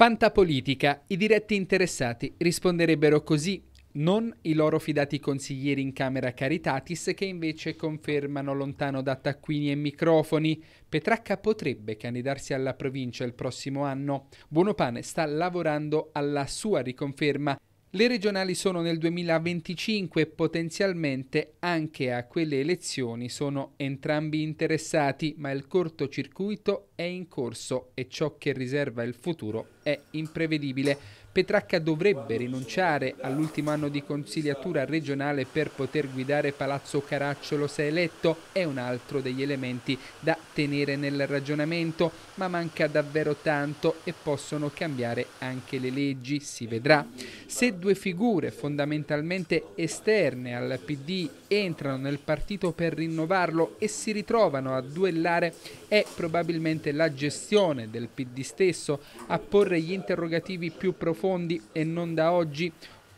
Fantapolitica. I diretti interessati risponderebbero così, non i loro fidati consiglieri in Camera Caritatis che invece confermano lontano da taccuini e microfoni. Petracca potrebbe candidarsi alla provincia il prossimo anno. Buonopane sta lavorando alla sua riconferma le regionali sono nel 2025 e potenzialmente anche a quelle elezioni sono entrambi interessati, ma il cortocircuito è in corso e ciò che riserva il futuro è imprevedibile. Petracca dovrebbe rinunciare all'ultimo anno di consigliatura regionale per poter guidare Palazzo Caracciolo se eletto è un altro degli elementi da tenere nel ragionamento, ma manca davvero tanto e possono cambiare anche le leggi, si vedrà. Se due figure fondamentalmente esterne al PD entrano nel partito per rinnovarlo e si ritrovano a duellare è probabilmente la gestione del PD stesso a porre gli interrogativi più profondi profondi e non da oggi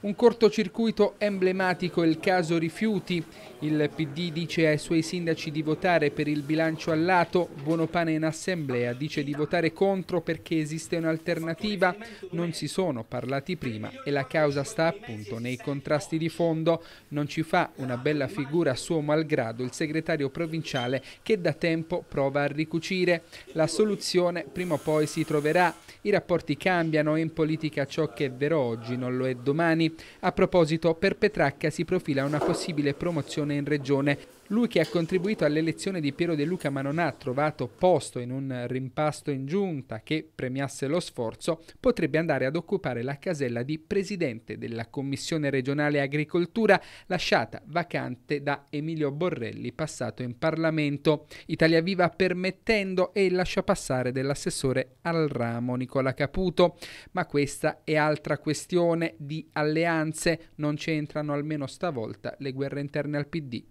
un cortocircuito emblematico è il caso rifiuti. Il PD dice ai suoi sindaci di votare per il bilancio allato, Buonopane in assemblea dice di votare contro perché esiste un'alternativa, non si sono parlati prima e la causa sta appunto nei contrasti di fondo. Non ci fa una bella figura suo malgrado il segretario provinciale che da tempo prova a ricucire. La soluzione prima o poi si troverà. I rapporti cambiano e in politica ciò che è vero oggi non lo è domani. A proposito, per Petracca si profila una possibile promozione in regione. Lui che ha contribuito all'elezione di Piero De Luca ma non ha trovato posto in un rimpasto in giunta che premiasse lo sforzo, potrebbe andare ad occupare la casella di presidente della Commissione regionale agricoltura lasciata vacante da Emilio Borrelli passato in Parlamento. Italia Viva permettendo e lascia passare dell'assessore al ramo Nicola Caputo. Ma questa è altra questione di alleanza alleanze, non c'entrano almeno stavolta le guerre interne al PD.